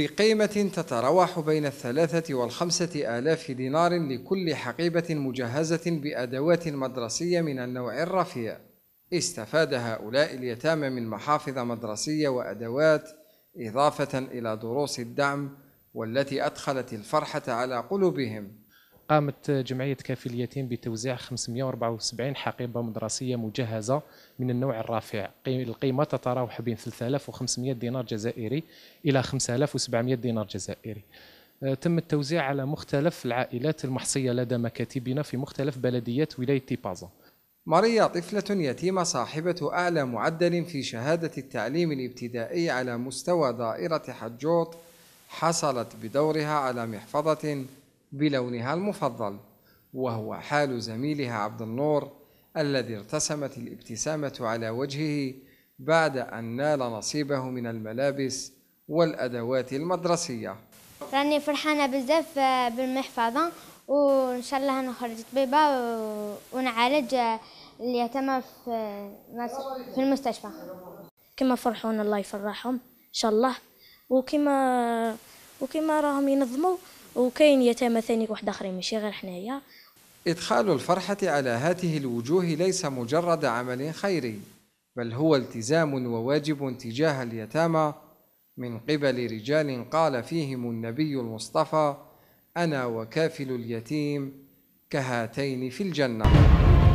بقيمة تتراوح بين الثلاثة والخمسة آلاف دينار لكل حقيبة مجهزة بأدوات مدرسية من النوع الرفيع استفاد هؤلاء اليتامى من محافظ مدرسية وأدوات إضافة إلى دروس الدعم والتي أدخلت الفرحة على قلوبهم قامت جمعية كافي اليتيم بتوزيع 574 حقيبة مدرسية مجهزة من النوع الرافع القيمة تتراوح بين 3500 دينار جزائري إلى 5700 دينار جزائري آه، تم التوزيع على مختلف العائلات المحصية لدى مكاتبنا في مختلف بلديات ولاية تيبازا ماريا طفلة يتيمة صاحبة أعلى معدل في شهادة التعليم الابتدائي على مستوى دائرة حجوط حصلت بدورها على محفظة بلونها المفضل وهو حال زميلها عبد النور الذي ارتسمت الابتسامة على وجهه بعد أن نال نصيبه من الملابس والأدوات المدرسية راني فرحانة بزاف بالمحفظة وإن شاء الله نخرج طبيبة ونعالج اليتامى في المستشفى كما فرحونا الله يفرحهم إن شاء الله وكما وكما راهم ينظموا وكاين يتامى ثاني واحد اخرين ماشي غير حنايا ادخال الفرحه على هذه الوجوه ليس مجرد عمل خيري بل هو التزام وواجب تجاه اليتامى من قبل رجال قال فيهم النبي المصطفى انا وكافل اليتيم كهاتين في الجنه